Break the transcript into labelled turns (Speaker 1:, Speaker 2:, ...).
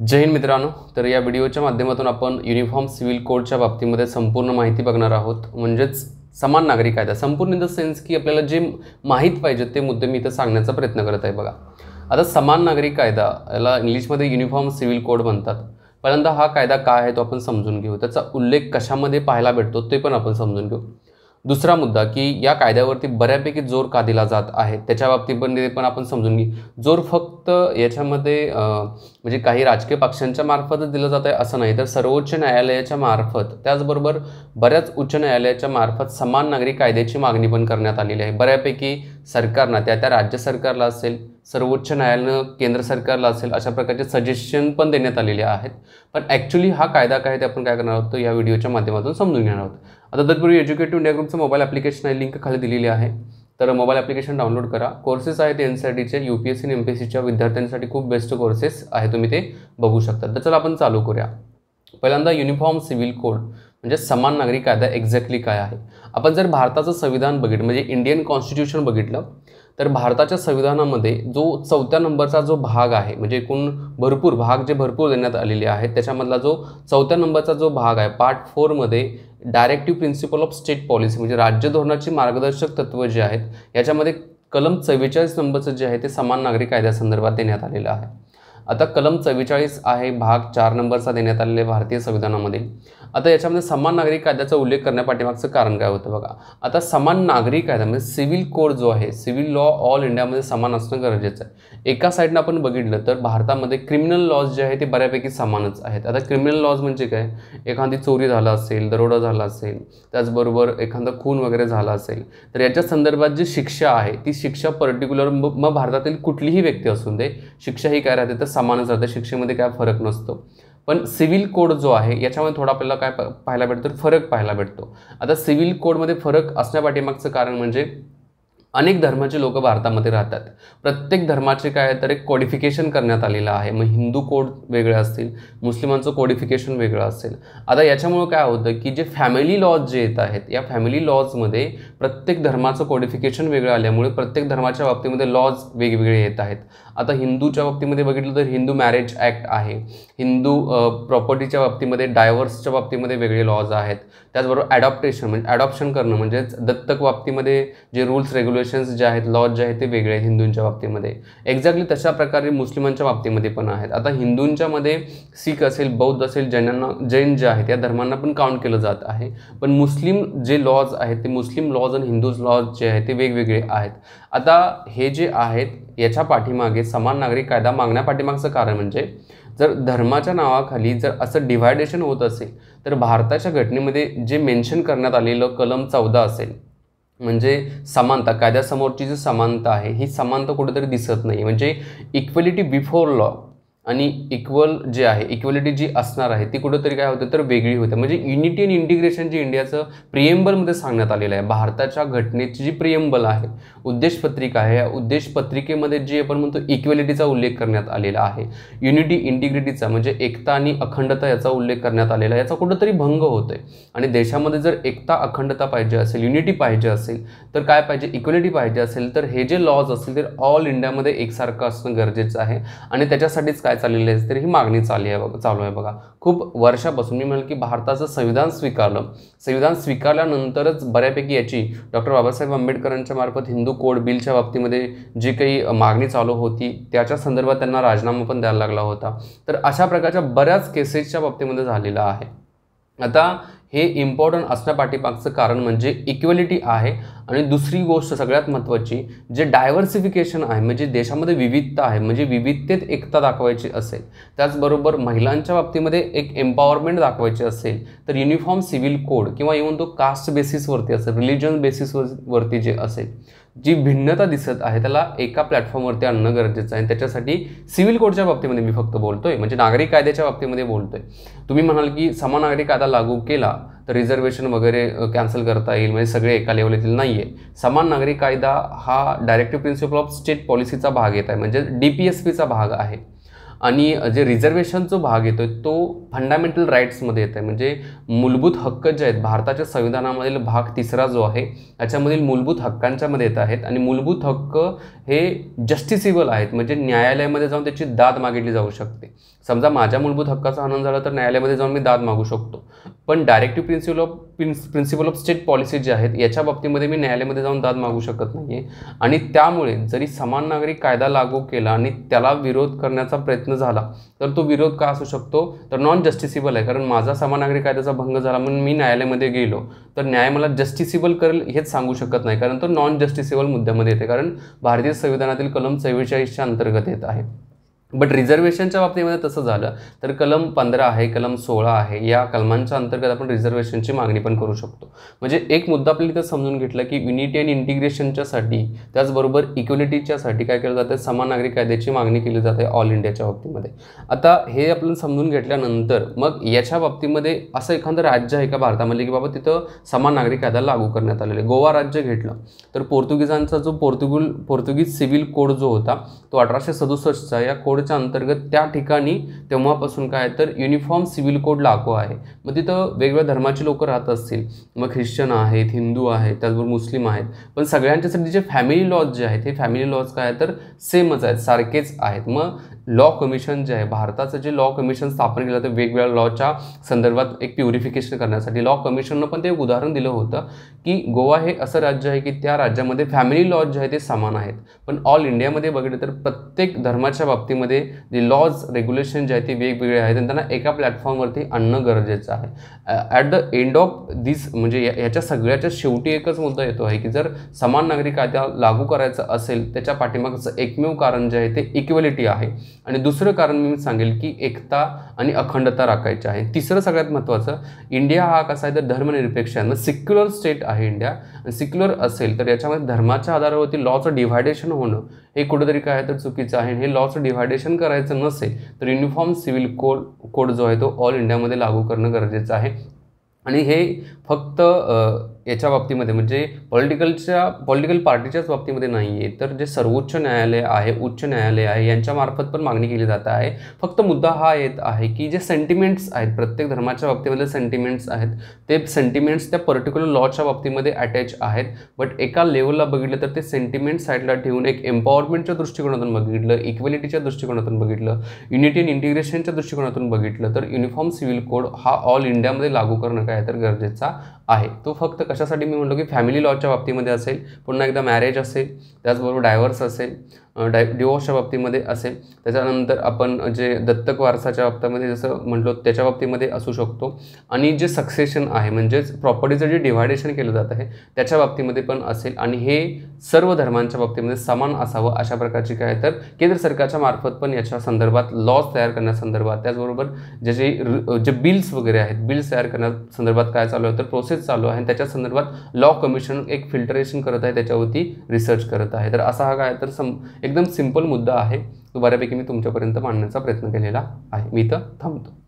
Speaker 1: जय हिंद मित्रांनो तर या व्हिडिओच्या माध्यमातून आपण युनिफॉर्म सिव्हिल कोडच्या बाबतीमध्ये संपूर्ण माहिती बघणार आहोत म्हणजेच समान नागरिक कायदा संपूर्ण इन द सेन्स की आपल्याला जे माहीत पाहिजे ते मुद्दे मी इथं सांगण्याचा प्रयत्न करत आहे बघा आता समान नागरिक कायदा याला इंग्लिशमध्ये युनिफॉर्म सिव्हिल कोड म्हणतात पहिल्यांदा हा कायदा काय आहे तो आपण समजून घेऊ त्याचा उल्लेख कशामध्ये पाहायला भेटतो ते पण आपण समजून घेऊ दुसरा मुद्दा की या कायद्यावरती बऱ्यापैकी जोर का दिला जात आहे त्याच्या बाबतीत पण आपण समजून घे जोर फक्त याच्यामध्ये म्हणजे काही राजकीय पक्षांच्या मार्फतच दिलं जात आहे असं नाही तर सर्वोच्च न्यायालयाच्या मार्फत त्याचबरोबर बऱ्याच उच्च न्यायालयाच्या मार्फत समान नागरी कायद्याची मागणी पण करण्यात आलेली आहे बऱ्यापैकी सरकारनं त्या त्या राज्य सरकारला असेल सर्वोच्च न्यायालयानं केंद्र सरकारला असेल अशा प्रकारचे सजेशन पण देण्यात आलेले आहेत पण ॲक्च्युली हा कायदा काय ते आपण काय करणार आहोत या व्हिडिओच्या माध्यमातून समजून घेणार आहोत आता तत्पूर्वी एज्युकेटिव्ह इंडिया ग्रुपचं मोबाईल ॲप्लिकेशन आहे लिंक खाली दिलेली आहे तर मोबाईल ॲप्लिकेशन डाउनलोड करा कोर्सेस आहेत N C R U P S C आणि एम पी एस सीच्या विद्यार्थ्यांसाठी खूप बेस्ट कोर्सेस आहे तुम्ही ते बघू शकता तर चला आपण चालू करूया पहिल्यांदा युनिफॉर्म सिव्हिल कोड म्हणजे समान नागरिक कायदा एक्झॅक्टली काय आहे आपण जर भारताचं संविधान बघितलं म्हणजे इंडियन कॉन्स्टिट्यूशन बघितलं तर भारताच्या संविधानामध्ये जो चौथ्या नंबरचा जो भाग आहे म्हणजे एकूण भरपूर भाग जे भरपूर देण्यात आलेले आहेत त्याच्यामधला जो चौथ्या नंबरचा जो भाग आहे पार्ट फोरमध्ये directive principle of state policy म्हणजे राज्य धोरणाची मार्गदर्शक तत्त्व जी आहेत याच्यामध्ये कलम चव्वेचाळीस नंबरचं जे आहे ते समान नागरी कायद्यासंदर्भात देण्यात आलेलं आहे आता कलम चव्वेचाळीस आहे भाग चार नंबरचा देण्यात आलेले भारतीय संविधानामध्ये आता याच्यामध्ये समान नागरिक कायद्याचा उल्लेख करण्यापाठीमागचं कारण काय होतं बघा आता समान नागरिक कायदा म्हणजे सिव्हिल कोड जो आहे सिव्हिल लॉ ऑल इंडियामध्ये समान असणं गरजेचं आहे एका साईडनं आपण बघितलं तर भारतामध्ये क्रिमिनल लॉज जे आहे ते बऱ्यापैकी समानच आहेत आता क्रिमिनल लॉज म्हणजे काय एखादी चोरी झाला असेल दरोडा झाला असेल त्याचबरोबर एखादा खून वगैरे झाला असेल तर याच्या संदर्भात जी शिक्षा आहे ती शिक्षा पर्टिक्युलर मग भारतातील कुठलीही व्यक्ती असून दे शिक्षा ही काय राहते तर समानच शिक्षेमध्ये काय फरक नसतो पण सिव्हिल कोड जो आहे याच्यामध्ये थोडा आपल्याला काय पाहायला भेटतो फरक पाहायला भेटतो आता सिव्हिल कोडमध्ये फरक असण्यापाठीमागचं कारण म्हणजे अनेक धर्माचे लोक भारतामध्ये राहतात प्रत्येक धर्माचे काय तर एक कोडिफिकेशन करण्यात आलेलं आहे मग हिंदू कोड वेगळा असतील मुस्लिमांचं कोडिफिकेशन वेगळं असेल आता याच्यामुळं काय होतं की जे फॅमिली लॉज जे येत आहेत या फॅमिली लॉजमध्ये प्रत्येक धर्माचं कोडिफिकेशन वेगळं आल्यामुळे प्रत्येक धर्माच्या बाबतीमध्ये लॉज वेगवेगळे येत आहेत आता हिंदूच्या बाबतीमध्ये बघितलं तर हिंदू मॅरेज ॲक्ट आहे हिंदू प्रॉपर्टीच्या बाबतीमध्ये डायव्हर्सच्या बाबतीमध्ये वेगळे लॉज आहेत त्याचबरोबर ॲडॉप्टेशन म्हणजे ॲडॉप्शन करणं म्हणजेच दत्तक बाबतीमध्ये जे रूल्स रेग्युलर रेग्युलेशन्स जे आहेत लॉज जे आहेत ते वेगळे आहेत हिंदूंच्या बाबतीमध्ये एक्झॅक्टली तशा प्रकारे मुस्लिमांच्या बाबतीमध्ये पण आहेत आता हिंदूंच्यामध्ये सिख असेल बौद्ध असेल जैनांना जैन जे आहेत या धर्मांना पण काउंट केलं जात आहे पण मुस्लिम जे लॉज आहेत ते मुस्लिम लॉज आणि हिंदूज लॉज जे आहेत ते वेगवेगळे आहेत आता हे जे आहेत याच्या पाठीमागे समान नागरिक कायदा मागण्या पाठीमागचं कारण म्हणजे जर धर्माच्या नावाखाली जर असं डिव्हायडेशन होत असेल तर भारताच्या घटनेमध्ये जे मेन्शन करण्यात आलेलं कलम चौदा असेल म्हणजे समानता कायद्यासमोरची जी समानता आहे ही समानता कुठेतरी दिसत नाही म्हणजे इक्वेलिटी बिफोर लॉ आणि इक्वल जे आहे इक्वेलिटी जी असणार आहे ती कुठंतरी काय होते तर वेगळी होते म्हणजे युनिटी अँड इंटिग्रेशन जे इंडियाचं प्रियम्बलमध्ये सांगण्यात आलेलं आहे भारताच्या घटनेची जी प्रिएम्बल आहे उद्देशपत्रिका आहे या उद्देशपत्रिकेमध्ये जी आपण म्हणतो इक्वेलिटीचा उल्लेख करण्यात आलेला आहे युनिटी इंटिग्रिटीचा म्हणजे एकता आणि अखंडता याचा उल्लेख करण्यात आलेला आहे याचा कुठंतरी भंग होतो आहे आणि देशामध्ये जर एकता अखंडता पाहिजे असेल युनिटी पाहिजे असेल तर काय पाहिजे इक्वेलिटी पाहिजे असेल तर हे जे लॉज असतील तर ऑल इंडियामध्ये एकसारखं असणं गरजेचं आहे आणि त्याच्यासाठीच काय चाललेली आहे ही मागणी चालू आहे बघा चालू आहे बघा खूप वर्षापासून मी म्हणाल की भारताचं संविधान स्वीकारलं संविधान स्वीकारल्यानंतरच बऱ्यापैकी याची डॉक्टर बाबासाहेब आंबेडकरांच्या मार्फत हिंदू कोड बिलच्या बाबतीमध्ये जी काही मागणी चालू होती त्याच्या संदर्भात त्यांना राजीनामा पण द्यायला लागला होता तर अशा प्रकारच्या बऱ्याच केसेसच्या बाबतीमध्ये झालेला आहे आता हे इम्पॉर्टंट असण्यापाठीमागचं कारण म्हणजे इक्वेलिटी आहे आणि दुसरी गोष्ट सगळ्यात महत्त्वाची जे डायव्हर्सिफिकेशन आहे म्हणजे देशामध्ये विविधता आहे म्हणजे विविधतेत एकता दाखवायची असेल त्याचबरोबर महिलांच्या बाबतीमध्ये एक एम्पॉवरमेंट दाखवायची असेल तर युनिफॉर्म सिव्हिल कोड किंवा इव्हन तो कास्ट बेसिसवरती असेल रिलिजन बेसिसवर वरती जे असेल जी भिन्नता दिसत आहे त्याला एका प्लॅटफॉर्मवरती आणणं गरजेचं आहे त्याच्यासाठी सिव्हिल कोडच्या बाबतीमध्ये मी फक्त बोलतोय म्हणजे नागरिक कायद्याच्या बाबतीमध्ये बोलतोय तुम्ही म्हणाल की समान नागरिक कायदा लागू केला तर रिझर्वेशन वगैरे कॅन्सल करता येईल म्हणजे सगळे एका लेवल येतील नाही आहे समान नागरी कायदा हा डायरेक्टिव्ह प्रिन्सिपल ऑफ स्टेट पॉलिसीचा भाग येत आहे म्हणजे डी पी एस पीचा भाग आहे आणि जे रिझर्वेशन जो भाग येतो तो फंडामेंटल राईट्समध्ये येत आहे म्हणजे मूलभूत हक्क जे आहेत भारताच्या संविधानामधील भाग तिसरा जो आहे त्याच्यामधील मूलभूत हक्कांच्यामध्ये येत आहेत आणि मूलभूत हक्क हे जस्टिसिबल आहेत म्हणजे न्यायालयामध्ये जाऊन त्याची दाद मागितली जाऊ शकते समजा माझ्या मूलभूत हक्काचा आनंद झाला तर न्यायालयामध्ये जाऊन मी दाद मागू शकतो पण directive principle of prince principle of state policy जी आहेत याच्या बाबतीमध्ये मी न्यायालयामध्ये जाऊन दाद मागू शकत नाही आहे आणि त्यामुळे जरी समान नागरिक कायदा लागू केला आणि त्याला विरोध करण्याचा प्रयत्न प्रयत्न झाला तर तो विरोध का असू शकतो तर नॉन जस्टिसिबल आहे कारण माझा समान नागरिक कायद्याचा भंग झाला म्हणून मी न्यायालयामध्ये गेलो तर न्याय मला जस्टिसिबल करेल हेच सांगू शकत नाही कारण तो नॉन जस्टिसिबल मुद्द्यामध्ये येते कारण भारतीय संविधानातील कलम चव्वेचाळीसच्या अंतर्गत येत आहे बट रिझर्वेशनच्या बाबतीमध्ये तसं झालं तर कलम पंधरा आहे कलम सोळा आहे या कलमांच्या अंतर्गत आपण रिझर्वेशनची मागणी पण करू शकतो म्हणजे एक मुद्दा आपल्याला इथं समजून घेतला की युनिटी अँड इंटिग्रेशनच्यासाठी त्याचबरोबर इक्युनिटीच्यासाठी काय केलं जातं समान नागरिक कायद्याची मागणी केली जाते ऑल इंडियाच्या बाबतीमध्ये आता हे आपण समजून घेतल्यानंतर मग याच्या बाबतीमध्ये असं एखादं राज्य आहे का भारतामध्ये की बाबा तिथं समान नागरिक कायदा लागू करण्यात आलेला आहे गोवा राज्य घेतलं तर पोर्तुगीजांचा जो पोर्तुगुल पोर्तुगीज सिव्हिल कोड जो होता तो अठराशे सदुसष्टचा या कोड अंतर्गत त्या ठिकाणी तेव्हापासून काय तर युनिफॉर्म सिव्हिल कोड लागू आहे मग तिथं वेगवेगळ्या धर्माचे लोक राहत असतील मग ख्रिश्चन आहेत हिंदू आहेत त्याचबरोबर मुस्लिम आहेत पण सगळ्यांच्यासाठी जे फॅमिली लॉज जे आहेत हे फॅमिली लॉज काय तर सेमच आहेत सारखेच आहेत मग लॉ कमिशन जे आहे भारताचं जे लॉ कमिशन स्थापन केलं होतं वेगवेगळ्या लॉच्या संदर्भात एक प्युरिफिकेशन करण्यासाठी लॉ कमिशननं पण ते उदाहरण दिलं होतं की गोवा हे असं राज्य आहे की त्या राज्यामध्ये फॅमिली लॉज जे आहे ते समान आहेत पण ऑल इंडियामध्ये बघितलं तर प्रत्येक धर्माच्या बाबतीमध्ये लॉज रेग्युलेशन जे आहे ते वेगवेगळे आहेत आणि त्यांना एका प्लॅटफॉर्मवरती आणणं गरजेचं आहे at the end of this म्हणजे ह्याच्या सगळ्याच्या शेवटी एकच मुद्दा येतो आहे की जर समान नागरिक कायदा लागू करायचा असेल त्याच्या पाठीमागचं एकमेव कारण जे आहे ते इक्वेलिटी आहे आणि दुसरं कारण मी सांगेल की एकता आणि अखंडता राखायची आहे तिसरं सगळ्यात महत्त्वाचं इंडिया हा कसा आहे तर धर्मनिरपेक्ष आहे सिक्युलर स्टेट आहे इंडिया सिक्युलर असेल तर याच्यामध्ये धर्माच्या आधारावरती लॉचं डिव्हायडेशन होणं हे तरी काय तर चुकीचं आहे हे लॉचं डिव्हायडेशन करायचं नसेल तर युनिफॉर्म सिव्हिल कोड कोड जो आहे तो ऑल इंडियामध्ये लागू करणं गरजेचं आहे आणि हे फक्त याच्या बाबतीमध्ये म्हणजे पॉलिटिकलच्या पॉलिटिकल पार्टीच्याच बाबतीमध्ये नाही आहे तर जे सर्वोच्च न्यायालय आहे उच्च न्यायालय आहे यांच्यामार्फत पण मागणी केली जात आहे फक्त मुद्दा हा येत आहे की जे सेंटिमेंट्स आहेत प्रत्येक धर्माच्या बाबतीमध्ये सेंटिमेंट्स आहेत ते सेंटिमेंट्स त्या पर्टिक्युलर लॉच्या बाबतीमध्ये अटॅच आहेत बट एका लेवलला बघितलं तर ते सेंटिमेंट साईडला ठेवून एक एम्पॉवरमेंटच्या दृष्टिकोनातून बघितलं इक्वेलिटीच्या दृष्टिकोनातून बघितलं युनिटी अँड इंटिग्रेशनच्या दृष्टिकोनातून बघितलं तर युनिफॉर्म सिव्हिल कोड हा ऑल इंडियामध्ये लागू करणं काय तर गरजेचा आहे तो फक्त कशा कशासाठी मी म्हणलो की फॅमिली लॉच्या बाबतीमध्ये असेल पुन्हा एकदा मॅरेज असेल त्याचबरोबर डायव्हर्स असेल डाय डिवोर्सच्या बाबतीमध्ये असेल त्याच्यानंतर आपण जे दत्तक वारसाच्या बाबतीमध्ये जसं म्हटलो त्याच्या बाबतीमध्ये असू शकतो आणि जे सक्सेशन आहे म्हणजेच प्रॉपर्टीचं जे डिव्हायडेशन केलं जात आहे त्याच्या बाबतीमध्ये पण असेल आणि हे सर्व धर्मांच्या बाबतीमध्ये समान असावं अशा प्रकारची काय तर केंद्र सरकारच्या मार्फत पण याच्या संदर्भात लॉज तयार करण्यासंदर्भात त्याचबरोबर जे जे जे बिल्स वगैरे आहेत बिल्स तयार करण्यासंदर्भात काय चालू आहे तर प्रोसेस चालू आहे आणि त्याच्या संदर्भात लॉ कमिशन एक फिल्टरेशन करत आहे त्याच्यावरती रिसर्च करत आहे तर असा हा काय तर सम एकदम सिंपल मुद्दा आहे तो बऱ्यापैकी मी तुमच्यापर्यंत मांडण्याचा प्रयत्न केलेला आहे मी इथं थांबतो